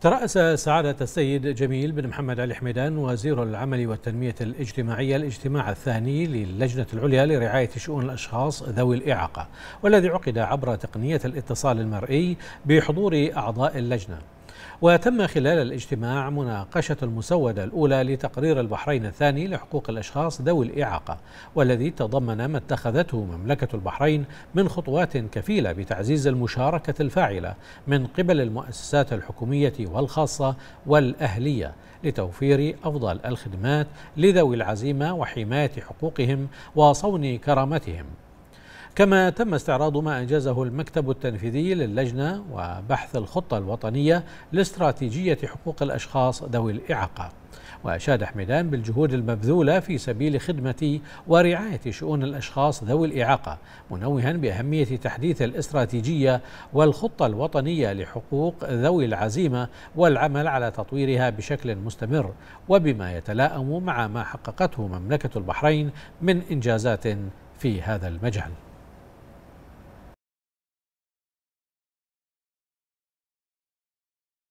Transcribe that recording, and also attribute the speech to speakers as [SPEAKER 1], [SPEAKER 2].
[SPEAKER 1] ترأس سعادة السيد جميل بن محمد علي حميدان وزير العمل والتنمية الاجتماعية الاجتماع الثاني للجنة العليا لرعاية شؤون الأشخاص ذوي الإعاقة والذي عقد عبر تقنية الاتصال المرئي بحضور أعضاء اللجنة وتم خلال الاجتماع مناقشة المسودة الأولى لتقرير البحرين الثاني لحقوق الأشخاص ذوي الإعاقة والذي تضمن ما اتخذته مملكة البحرين من خطوات كفيلة بتعزيز المشاركة الفاعلة من قبل المؤسسات الحكومية والخاصة والأهلية لتوفير أفضل الخدمات لذوي العزيمة وحماية حقوقهم وصون كرامتهم كما تم استعراض ما أنجزه المكتب التنفيذي للجنة وبحث الخطة الوطنية لاستراتيجية حقوق الأشخاص ذوي الإعاقة وأشاد حميدان بالجهود المبذولة في سبيل خدمة ورعاية شؤون الأشخاص ذوي الإعاقة منوها بأهمية تحديث الاستراتيجية والخطة الوطنية لحقوق ذوي العزيمة والعمل على تطويرها بشكل مستمر وبما يتلائم مع ما حققته مملكة البحرين من إنجازات في هذا المجال